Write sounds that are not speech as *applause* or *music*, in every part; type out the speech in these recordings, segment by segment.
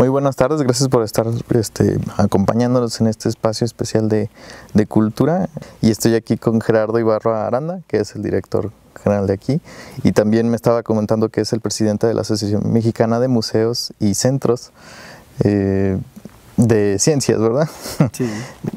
Muy buenas tardes, gracias por estar este, acompañándonos en este espacio especial de, cultura. Y estoy aquí con Gerardo Ibarra Aranda, que es el director general de aquí, y también me estaba comentando que es el presidente de la Asociación Mexicana de Museos y Centros. Eh, de ciencias, ¿verdad? *laughs* Sí. *laughs*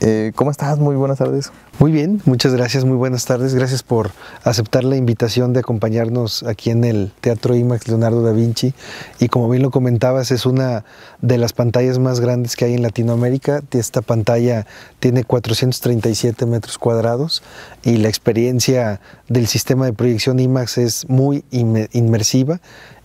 Eh, ¿Cómo estás? Muy buenas tardes. Muy bien, muchas gracias, muy buenas tardes. Gracias por aceptar la invitación de acompañarnos aquí en el Teatro IMAX Leonardo da Vinci. Y como bien lo comentabas, es una de las pantallas más grandes que hay en Latinoamérica. Esta pantalla tiene 437 metros cuadrados y la experiencia del sistema de proyección IMAX es muy inmersiva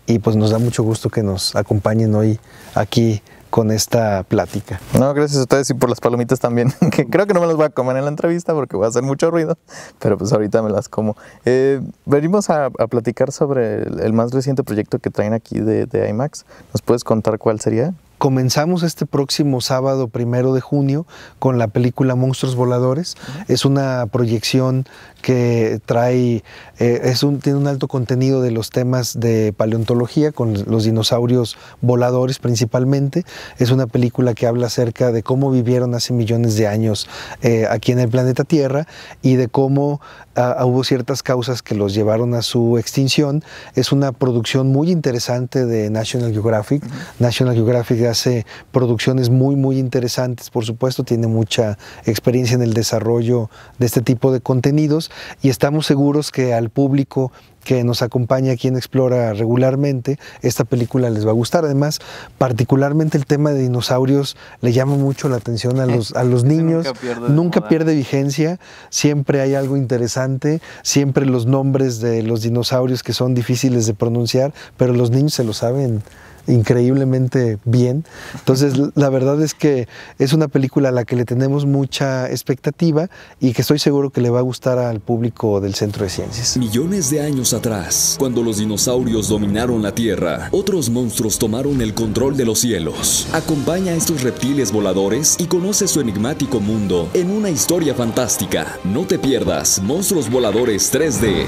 y pues nos da mucho gusto que nos acompañen hoy aquí con esta plática. No, gracias a ustedes y por las palomitas también, *laughs* que creo que no me las voy a comer en la entrevista porque voy a hacer mucho ruido, pero pues ahorita me las como. Eh, venimos a, platicar sobre el, más reciente proyecto que traen aquí de, de IMAX. ¿Nos puedes contar cuál sería? Comenzamos este próximo sábado primero de junio con la película Monstruos Voladores. Es una proyección que trae, eh, es tiene un alto contenido de los temas de paleontología con los dinosaurios voladores principalmente. Es una película que habla acerca de cómo vivieron hace millones de años eh, aquí en el planeta Tierra y de cómo ah, hubo ciertas causas que los llevaron a su extinción. Es una producción muy interesante de National Geographic. National Geographic hace producciones muy, muy interesantes, por supuesto, tiene mucha experiencia en el desarrollo de este tipo de contenidos y estamos seguros que al público que nos acompaña aquí en Explora regularmente, esta película les va a gustar. Además, particularmente el tema de dinosaurios le llama mucho la atención a eh, los, a los niños. nunca, pierde, nunca pierde, vigencia, siempre hay algo interesante, siempre los nombres de los dinosaurios que son difíciles de pronunciar, pero los niños se lo saben increíblemente bien. Entonces, la verdad es que es una película a la que le tenemos mucha expectativa y que estoy seguro que le va a gustar al público del Centro de Ciencias. Millones de años atrás, cuando los dinosaurios dominaron la Tierra, otros monstruos tomaron el control de los cielos. Acompaña a estos reptiles voladores y conoce su enigmático mundo en una historia fantástica. No te pierdas Monstruos Voladores 3D.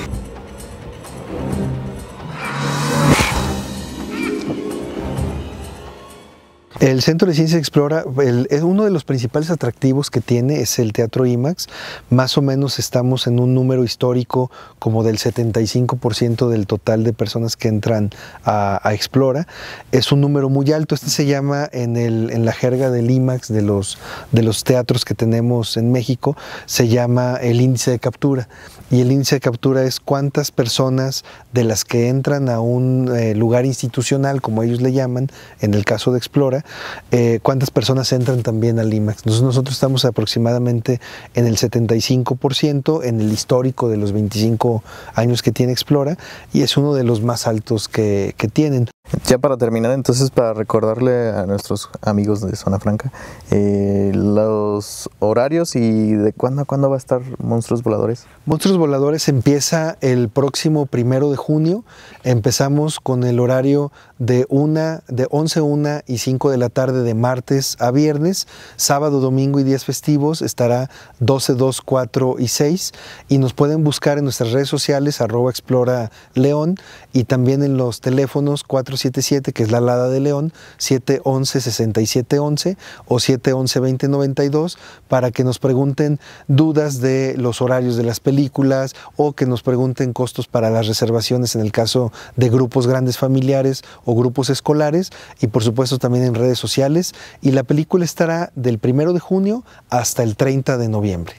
El Centro de Ciencia Explora, es uno de los principales atractivos que tiene es el Teatro IMAX. Más o menos estamos en un número histórico como del 75% del total de personas que entran a, Explora. Es un número muy alto. Este se llama en, el, en la jerga del IMAX, de los, de los teatros que tenemos en México, se llama el índice de captura. Y el índice de captura es cuántas personas de las que entran a un eh, lugar institucional, como ellos le llaman, en el caso de Explora, eh, cuántas personas entran también al IMAX. nosotros estamos aproximadamente en el 75%, en el histórico de los 25 años que tiene Explora, y es uno de los más altos que tienen. Ya para terminar, entonces, para recordarle a nuestros amigos de Zona Franca eh, los horarios y de cuándo a cuándo va a estar Monstruos Voladores. Monstruos Voladores empieza el próximo primero de junio. Empezamos con el horario de, una, de 11, 1 y 5 de la tarde de martes a viernes. Sábado, domingo y días festivos estará 12, 2, 4 y 6. Y nos pueden buscar en nuestras redes sociales, arroba explora león y también en los teléfonos 4 77 que es la Lada de León, 711-6711 o 711-2092, para que nos pregunten dudas de los horarios de las películas o que nos pregunten costos para las reservaciones en el caso de grupos grandes familiares o grupos escolares y por supuesto también en redes sociales. Y la película estará del 1 de junio hasta el 30 de noviembre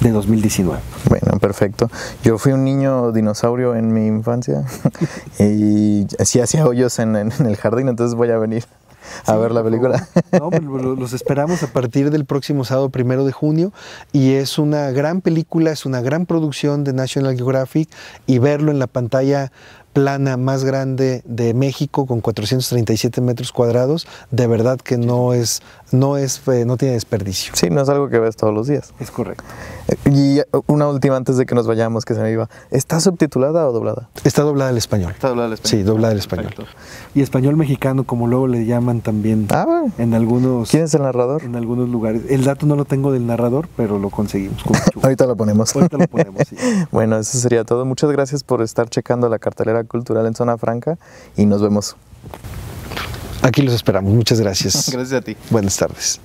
de 2019. Bueno, perfecto. Yo fui un niño dinosaurio en mi infancia *laughs* y sí hacía hoyos en, el jardín, entonces voy a venir a ver la película. No, los esperamos a partir del próximo sábado primero de junio y es una gran película, es una gran producción de National Geographic y verlo en la pantalla plana más grande de México con 437 metros cuadrados, de verdad que no es, no es, no tiene desperdicio. Sí, no es algo que ves todos los días. Es correcto. Y una última antes de que nos vayamos, que se me iba. ¿Está subtitulada o doblada? Está doblada al español. Está doblada al español. Sí, doblada al español. Y español mexicano, como luego le llaman también. Ah, bueno. En algunos. ¿Quién es el narrador? En algunos lugares. El dato no lo tengo del narrador, pero lo conseguimos. *laughs* Ahorita lo ponemos. Ahorita lo ponemos. *laughs* bueno, eso sería todo. Muchas gracias por estar checando la cartelera cultural en Zona Franca y nos vemos. Aquí los esperamos. Muchas gracias. *laughs* Gracias a ti. Buenas tardes.